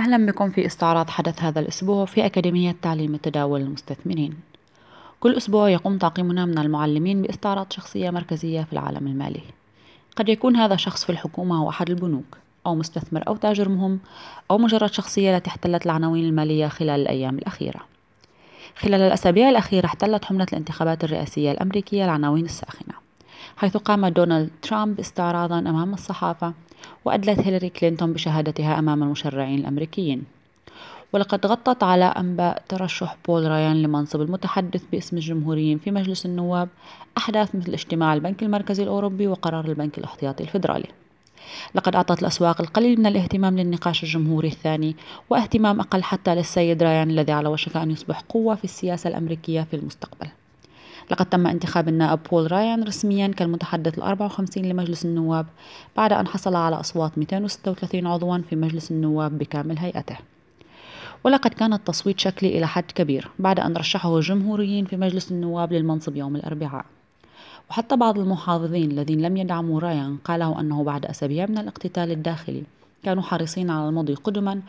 أهلا بكم في استعراض حدث هذا الأسبوع في أكاديمية تعليم التداول للمستثمرين كل أسبوع يقوم طاقمنا من المعلمين باستعراض شخصية مركزية في العالم المالي قد يكون هذا شخص في الحكومة أو أحد البنوك أو مستثمر أو تاجر مهم أو مجرد شخصية التي احتلت العناوين المالية خلال الأيام الأخيرة خلال الأسابيع الأخيرة احتلت حملة الانتخابات الرئاسية الأمريكية العناوين الساخنة حيث قام دونالد ترامب استعراضا أمام الصحافة وأدلت هيلاري كلينتون بشهادتها أمام المشرعين الأمريكيين ولقد غطت على أنباء ترشح بول رايان لمنصب المتحدث باسم الجمهوريين في مجلس النواب أحداث مثل اجتماع البنك المركزي الأوروبي وقرار البنك الاحتياطي الفيدرالي لقد أعطت الأسواق القليل من الاهتمام للنقاش الجمهوري الثاني واهتمام أقل حتى للسيد رايان الذي على وشك أن يصبح قوة في السياسة الأمريكية في المستقبل لقد تم انتخاب النائب بول رايان رسميا كالمتحدث ال 54 لمجلس النواب بعد أن حصل على أصوات 236 عضوا في مجلس النواب بكامل هيئته ولقد كان التصويت شكلي إلى حد كبير بعد أن رشحه الجمهوريين في مجلس النواب للمنصب يوم الأربعاء وحتى بعض المحافظين الذين لم يدعموا رايان قاله أنه بعد أسابيع من الاقتتال الداخلي كانوا حريصين على المضي قدما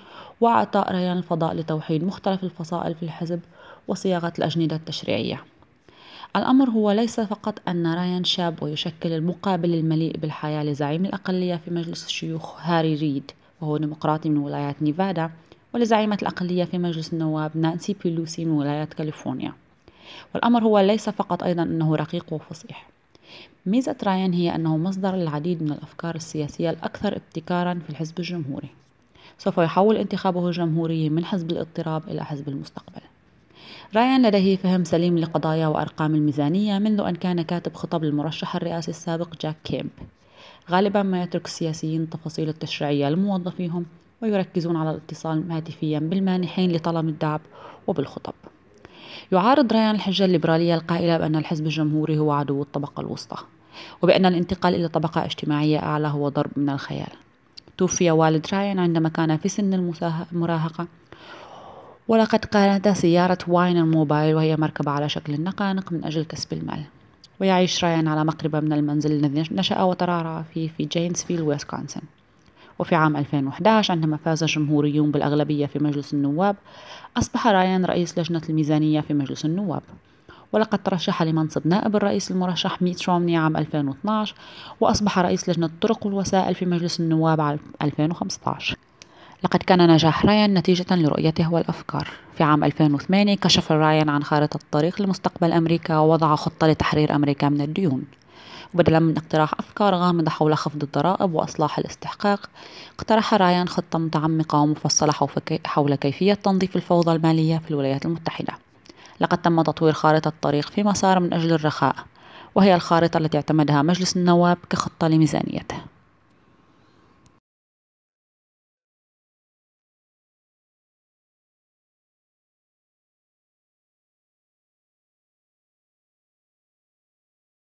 وأعطاء ريان الفضاء لتوحيد مختلف الفصائل في الحزب وصياغة الأجندة التشريعية الأمر هو ليس فقط أن رايان شاب ويشكل المقابل المليء بالحياة لزعيم الأقلية في مجلس الشيوخ هاري ريد وهو ديمقراطي من ولاية نيفادا ولزعيمة الأقلية في مجلس النواب نانسي بيلوسي من ولاية كاليفورنيا والأمر هو ليس فقط أيضا أنه رقيق وفصيح ميزة رايان هي أنه مصدر للعديد من الأفكار السياسية الأكثر ابتكارا في الحزب الجمهوري سوف يحول انتخابه الجمهوري من حزب الاضطراب إلى حزب المستقبل رايان لديه فهم سليم لقضايا وأرقام الميزانية منذ أن كان كاتب خطب للمرشح الرئاسي السابق جاك كيمب غالبا ما يترك السياسيين التفاصيل التشريعية لموظفيهم ويركزون على الاتصال هاتفيا بالمانحين لطلب الدعم وبالخطب يعارض ريان الحجة الليبرالية القائلة بأن الحزب الجمهوري هو عدو الطبقة الوسطى وبأن الانتقال إلى طبقة اجتماعية أعلى هو ضرب من الخيال توفي والد رايان عندما كان في سن المراهقة ولقد قارنت سيارة واين الموبايل وهي مركبة على شكل نقانق من أجل كسب المال ويعيش رايان على مقربة من المنزل الذي نشأ وترعرع فيه في جينسفيل ويسكونسن وفي عام 2011 عندما فاز الجمهوريون بالأغلبية في مجلس النواب أصبح رايان رئيس لجنة الميزانية في مجلس النواب ولقد ترشح لمنصب نائب الرئيس المرشح ميت رومني عام 2012 وأصبح رئيس لجنة الطرق والوسائل في مجلس النواب عام 2015 لقد كان نجاح رايان نتيجة لرؤيته والأفكار في عام 2008 كشف رايان عن خارطة الطريق لمستقبل أمريكا ووضع خطة لتحرير أمريكا من الديون وبدلا من اقتراح أفكار غامضة حول خفض الضرائب وإصلاح الاستحقاق اقترح رايان خطة متعمقة ومفصلة حول كيفية تنظيف الفوضى المالية في الولايات المتحدة لقد تم تطوير خارطة الطريق في مسار من أجل الرخاء وهي الخارطة التي اعتمدها مجلس النواب كخطة لميزانيته